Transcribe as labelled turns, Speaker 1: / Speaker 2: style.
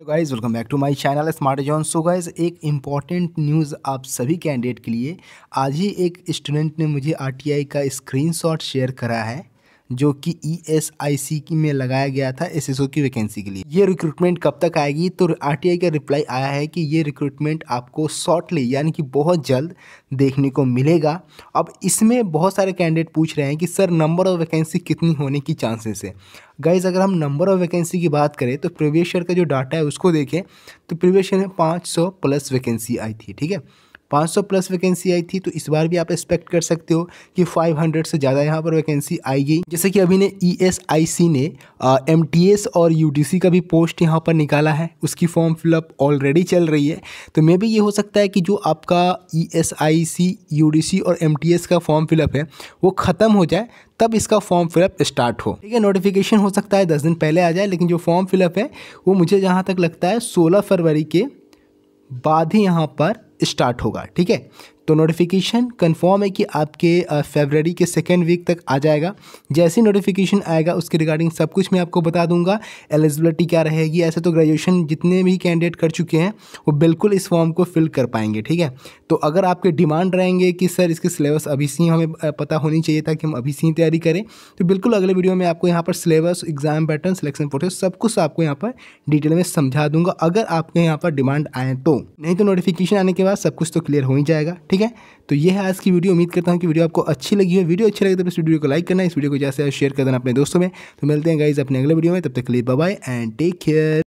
Speaker 1: तो guys welcome back to my channel smart John so guys एक important news आप सभी कैंडिडेट के लिए आज ही एक स्टूडेंट ने मुझे आरटीआई का स्क्रीनशॉट शेयर करा है जो कि ईएसआईसी e की में लगाया गया था एसएसओ की वैकेंसी के लिए ये रिक्रूटमेंट कब तक आएगी तो आरटीआई का रिप्लाई आया है कि ये रिक्रूटमेंट आपको शॉर्टली यानी कि बहुत जल्द देखने को मिलेगा अब इसमें बहुत सारे कैंडिडेट पूछ रहे हैं कि सर नंबर ऑफ वैकेंसी कितनी होने की चांसेस है गाइज अगर हम नंबर ऑफ वैकेंसी की बात करें तो प्रीवियस ईयर का जो डाटा है उसको देखें तो प्रीवियस ईयर में पाँच प्लस वैकेंसी आई थी ठीक है 500 प्लस वैकेंसी आई थी तो इस बार भी आप एक्सपेक्ट कर सकते हो कि 500 से ज़्यादा यहाँ पर वैकेंसी आएगी जैसे कि अभी ने ई e ने एम और यू का भी पोस्ट यहाँ पर निकाला है उसकी फॉर्म फिलअप ऑलरेडी चल रही है तो मे भी ये हो सकता है कि जो आपका E S I C U D C और एम टी एस का फॉर्म फिलअप है वो ख़त्म हो जाए तब इसका फॉर्म फिलअप स्टार्ट हो ठीक है नोटिफिकेशन हो सकता है दस दिन पहले आ जाए लेकिन जो फॉर्म फिलअप है वो मुझे जहाँ तक लगता है सोलह फरवरी के बाद ही यहाँ पर स्टार्ट होगा ठीक है तो नोटिफिकेशन कन्फर्म है कि आपके फेबररी के सेकेंड वीक तक आ जाएगा जैसे नोटिफिकेशन आएगा उसके रिगार्डिंग सब कुछ मैं आपको बता दूंगा एलिजिबिलिटी क्या रहेगी ऐसे तो ग्रेजुएशन जितने भी कैंडिडेट कर चुके हैं वो बिल्कुल इस फॉर्म को फिल कर पाएंगे ठीक है तो अगर आपके डिमांड रहेंगे कि सर इसके सिलेबस अभी से हमें पता होनी चाहिए था कि हम अभी से ही तैयारी करें तो बिल्कुल अगले वीडियो में आपको यहाँ पर syllabus exam pattern selection process सब कुछ आपको यहाँ पर डिटेल में समझा दूंगा अगर आपके यहाँ पर डिमांड आए तो नहीं तो नोटिफिकेशन आने के बाद सब कुछ तो क्लियर हो ही जाएगा ठीक है ठीक है तो ये है आज की वीडियो उम्मीद करता हूँ कि वीडियो आपको अच्छी लगी हो वीडियो अच्छी लगे तो इस वीडियो को लाइक करना इस वीडियो को जैसे शेयर कर देना अपने दोस्तों में तो मिलते हैं गाइज अपने अगले वीडियो में तब तक के लिए बाय एंड टेक केयर